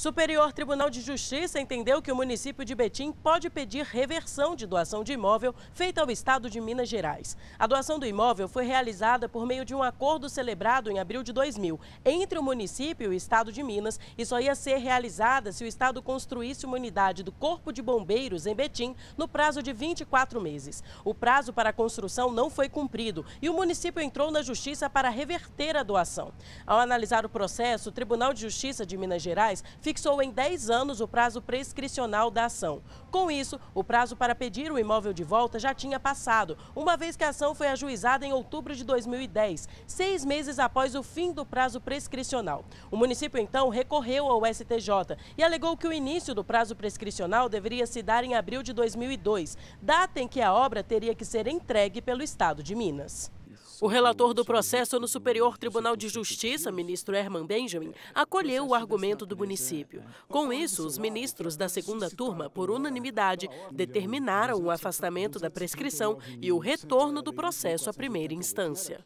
Superior Tribunal de Justiça entendeu que o município de Betim pode pedir reversão de doação de imóvel feita ao Estado de Minas Gerais. A doação do imóvel foi realizada por meio de um acordo celebrado em abril de 2000 entre o município e o Estado de Minas e só ia ser realizada se o Estado construísse uma unidade do Corpo de Bombeiros em Betim no prazo de 24 meses. O prazo para a construção não foi cumprido e o município entrou na Justiça para reverter a doação. Ao analisar o processo, o Tribunal de Justiça de Minas Gerais fixou em 10 anos o prazo prescricional da ação. Com isso, o prazo para pedir o imóvel de volta já tinha passado, uma vez que a ação foi ajuizada em outubro de 2010, seis meses após o fim do prazo prescricional. O município, então, recorreu ao STJ e alegou que o início do prazo prescricional deveria se dar em abril de 2002, data em que a obra teria que ser entregue pelo Estado de Minas. O relator do processo no Superior Tribunal de Justiça, ministro Herman Benjamin, acolheu o argumento do município. Com isso, os ministros da segunda turma, por unanimidade, determinaram o afastamento da prescrição e o retorno do processo à primeira instância.